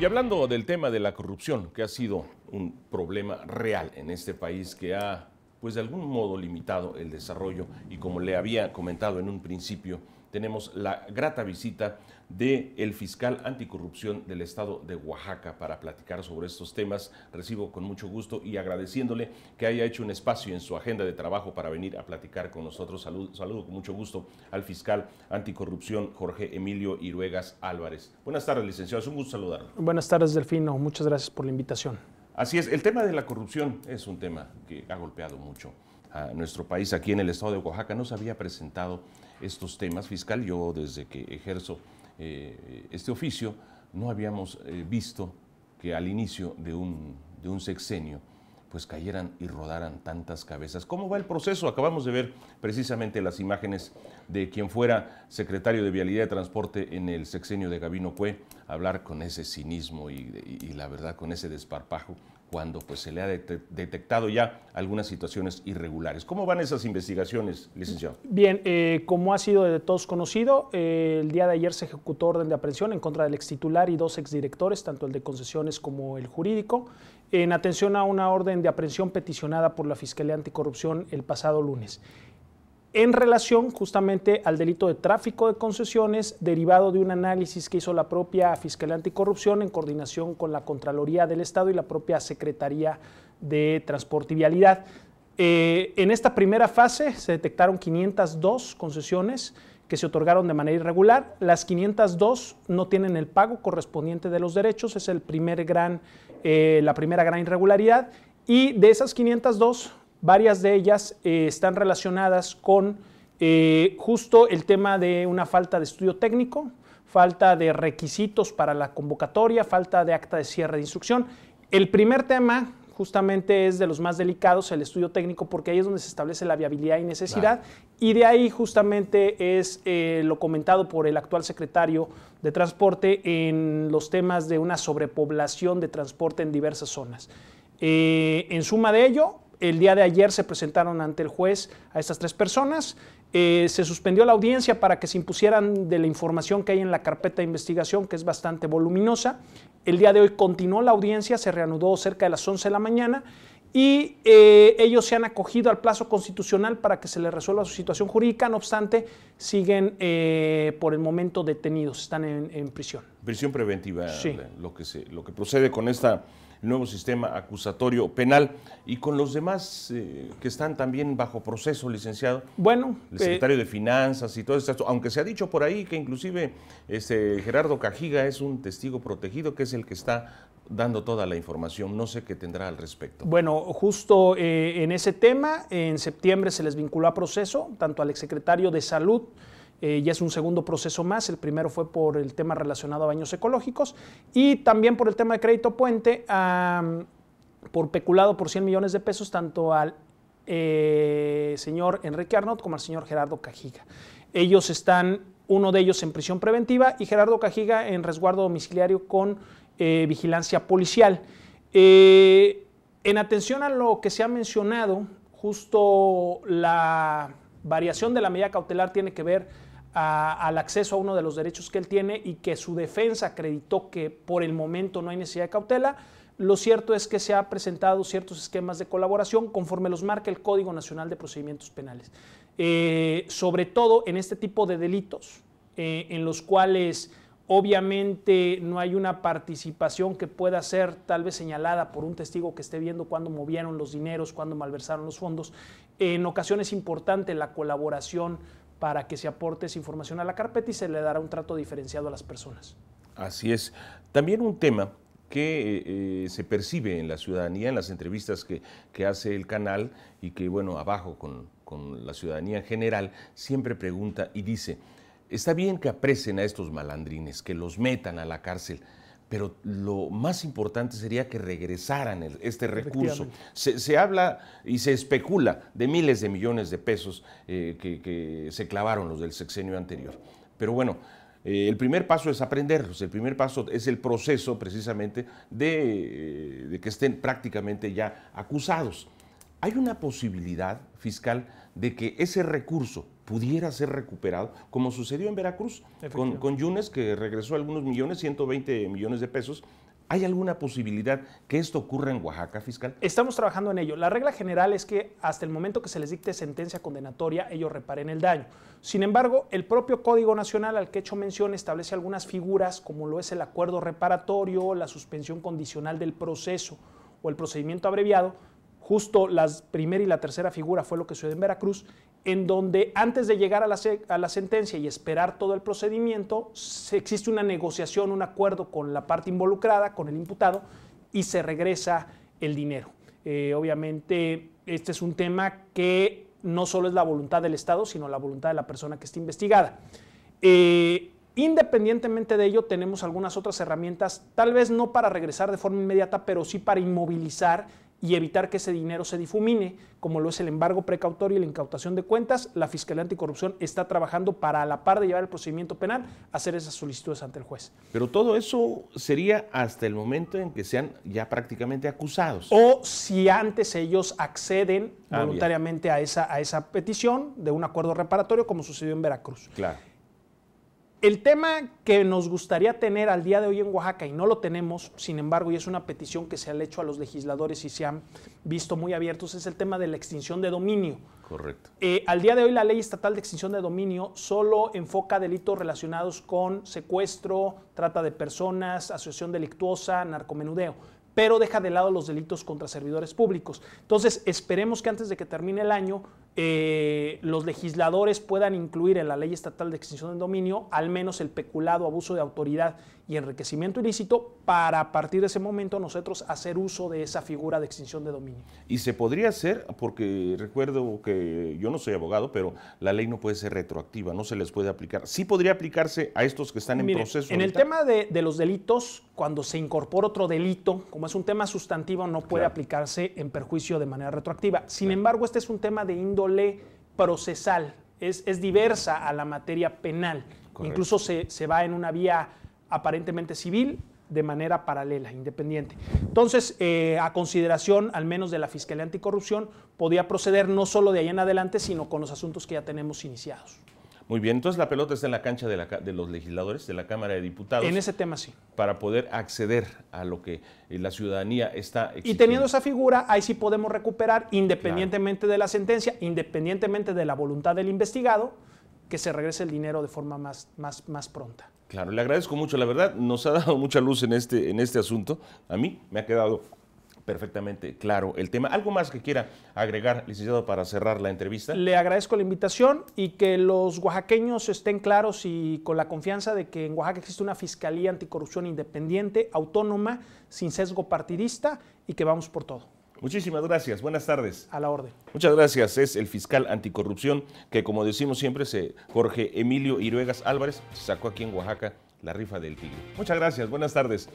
Y hablando del tema de la corrupción, que ha sido un problema real en este país que ha, pues de algún modo, limitado el desarrollo y como le había comentado en un principio, tenemos la grata visita del fiscal anticorrupción del estado de Oaxaca para platicar sobre estos temas. Recibo con mucho gusto y agradeciéndole que haya hecho un espacio en su agenda de trabajo para venir a platicar con nosotros. Saludo, con mucho gusto al fiscal anticorrupción Jorge Emilio Iruegas Álvarez. Buenas tardes, licenciado. Es un gusto saludarlo. Buenas tardes, Delfino. Muchas gracias por la invitación. Así es, el tema de la corrupción es un tema que ha golpeado mucho a nuestro país aquí en el estado de Oaxaca. No se había presentado estos temas, fiscal. Yo desde que ejerzo eh, este oficio no habíamos eh, visto que al inicio de un, de un sexenio pues cayeran y rodaran tantas cabezas. ¿Cómo va el proceso? Acabamos de ver precisamente las imágenes de quien fuera secretario de Vialidad de Transporte en el sexenio de Gabino Cue, hablar con ese cinismo y, la verdad con ese desparpajo cuando pues, se le ha detectado ya algunas situaciones irregulares. ¿Cómo van esas investigaciones, licenciado? Bien, eh, como ha sido de todos conocido, eh, el día de ayer se ejecutó orden de aprehensión en contra del extitular y dos exdirectores, tanto el de concesiones como el jurídico, en atención a una orden de aprehensión peticionada por la Fiscalía Anticorrupción el pasado lunes en relación justamente al delito de tráfico de concesiones derivado de un análisis que hizo la propia Fiscalía Anticorrupción en coordinación con la Contraloría del Estado y la propia Secretaría de Transporte y Vialidad. Eh, en esta primera fase se detectaron 502 concesiones que se otorgaron de manera irregular. Las 502 no tienen el pago correspondiente de los derechos, es el primer gran, eh, la primera gran irregularidad y de esas 502, varias de ellas eh, están relacionadas con eh, justo el tema de una falta de estudio técnico, falta de requisitos para la convocatoria, falta de acta de cierre de instrucción. El primer tema justamente es de los más delicados, el estudio técnico, porque ahí es donde se establece la viabilidad y necesidad. Y de ahí justamente es eh, lo comentado por el actual secretario de Transporte en los temas de una sobrepoblación de transporte en diversas zonas. Eh, en suma de ello, el día de ayer se presentaron ante el juez a estas tres personas. Eh, se suspendió la audiencia para que se impusieran de la información que hay en la carpeta de investigación, que es bastante voluminosa. El día de hoy continuó la audiencia, se reanudó cerca de las 11 de la mañana y eh, ellos se han acogido al plazo constitucional para que se les resuelva su situación jurídica, no obstante, siguen por el momento detenidos, están en, prisión. Prisión preventiva, lo, que se, lo que procede con esta nuevo sistema acusatorio penal y con los demás eh, que están también bajo proceso, licenciado. Bueno. El eh, secretario de Finanzas y todo esto, aunque se ha dicho por ahí que inclusive este, Gerardo Cajiga es un testigo protegido, que es el que está dando toda la información. No sé qué tendrá al respecto. Bueno, justo eh, en ese tema, en septiembre se les vinculó a proceso, tanto al exsecretario de Salud, eh, ya es un segundo proceso más. El primero fue por el tema relacionado a baños ecológicos y también por el tema de crédito puente, por peculado por 100 millones de pesos, tanto al eh, señor Enrique Arnott como al señor Gerardo Cajiga. Ellos están, uno de ellos en prisión preventiva y Gerardo Cajiga en resguardo domiciliario con eh, vigilancia policial. en atención a lo que se ha mencionado, justo la variación de la medida cautelar tiene que ver al acceso a uno de los derechos que él tiene y que su defensa acreditó que por el momento no hay necesidad de cautela, lo cierto es que se han presentado ciertos esquemas de colaboración conforme los marca el Código Nacional de Procedimientos Penales. Eh, sobre todo en este tipo de delitos, eh, en los cuales obviamente no hay una participación que pueda ser tal vez señalada por un testigo que esté viendo cuándo movieron los dineros, cuándo malversaron los fondos. en ocasiones es importante la colaboración para que se aporte esa información a la carpeta y se le dará un trato diferenciado a las personas. Así es. También un tema que eh, eh, se percibe en la ciudadanía, en las entrevistas que, hace el canal y que, bueno, abajo con, con, la ciudadanía en general, siempre pregunta y dice, está bien que apresen a estos malandrines, que los metan a la cárcel, pero lo más importante sería que regresaran este recurso. Se, habla y se especula de miles de millones de pesos eh, que, se clavaron los del sexenio anterior. Pero bueno, eh, el primer paso es aprenderlos, el primer paso es el proceso precisamente eh, de que estén prácticamente ya acusados. Hay una posibilidad fiscal de que ese recurso pudiera ser recuperado, como sucedió en Veracruz con, con Yunes, que regresó algunos millones, 120 millones de pesos, ¿Hay alguna posibilidad que esto ocurra en Oaxaca, fiscal? Estamos trabajando en ello. La regla general es que hasta el momento que se les dicte sentencia condenatoria, ellos reparen el daño. Sin embargo, el propio Código Nacional al que he hecho mención establece algunas figuras, como lo es el acuerdo reparatorio, la suspensión condicional del proceso o el procedimiento abreviado. Justo la primera y la tercera figura fue lo que sucedió en Veracruz, en donde antes de llegar a la, sentencia y esperar todo el procedimiento, existe una negociación, un acuerdo con la parte involucrada, con el imputado, y se regresa el dinero. Eh, obviamente, este es un tema que no solo es la voluntad del Estado, sino la voluntad de la persona que está investigada. Eh, independientemente de ello, tenemos algunas otras herramientas, tal vez no para regresar de forma inmediata, pero sí para inmovilizar y evitar que ese dinero se difumine, como lo es el embargo precautorio y la incautación de cuentas. La Fiscalía Anticorrupción está trabajando para, a la par de llevar el procedimiento penal, hacer esas solicitudes ante el juez. Pero todo eso sería hasta el momento en que sean ya prácticamente acusados. O si antes ellos acceden ah, voluntariamente a esa, a esa petición de un acuerdo reparatorio, como sucedió en Veracruz. Claro. El tema que nos gustaría tener al día de hoy en Oaxaca y no lo tenemos, sin embargo, y es una petición que se ha hecho a los legisladores y se han visto muy abiertos, es el tema de la extinción de dominio. Correcto. Eh, al día de hoy la ley estatal de extinción de dominio solo enfoca delitos relacionados con secuestro, trata de personas, asociación delictuosa, narcomenudeo pero deja de lado los delitos contra servidores públicos. Entonces, esperemos que antes de que termine el año eh, los legisladores puedan incluir en la ley estatal de extinción del dominio al menos el peculado, abuso de autoridad y enriquecimiento ilícito para a partir de ese momento nosotros hacer uso de esa figura de extinción de dominio. Y se podría hacer, porque recuerdo que yo no soy abogado, pero la ley no puede ser retroactiva, no se les puede aplicar. Sí podría aplicarse a estos que están en proceso. En el tema de, los delitos, cuando se incorpora otro delito, como es un tema sustantivo, no puede aplicarse en perjuicio de manera retroactiva. Sin embargo, este es un tema de índole procesal, es, diversa a la materia penal. Incluso se, va en una vía aparentemente civil, de manera paralela, independiente. Entonces, eh, a consideración al menos de la Fiscalía Anticorrupción, podía proceder no solo de ahí en adelante, sino con los asuntos que ya tenemos iniciados. Muy bien, entonces la pelota está en la cancha de, los legisladores, de la Cámara de Diputados. En ese tema sí. Para poder acceder a lo que eh, la ciudadanía está exigiendo. Y teniendo esa figura, ahí sí podemos recuperar, independientemente de la sentencia, independientemente de la voluntad del investigado, que se regrese el dinero de forma más, más, más pronta. Claro, le agradezco mucho, la verdad, nos ha dado mucha luz en este, en este asunto. A mí me ha quedado perfectamente claro el tema. ¿Algo más que quiera agregar, licenciado, para cerrar la entrevista? Le agradezco la invitación y que los oaxaqueños estén claros y con la confianza de que en Oaxaca existe una Fiscalía Anticorrupción independiente, autónoma, sin sesgo partidista y que vamos por todo. Muchísimas gracias. Buenas tardes. A la orden. Muchas gracias. Es el fiscal anticorrupción que, como decimos siempre, se Jorge Emilio Iruegas Álvarez sacó aquí en Oaxaca la rifa del tigre. Muchas gracias. Buenas tardes.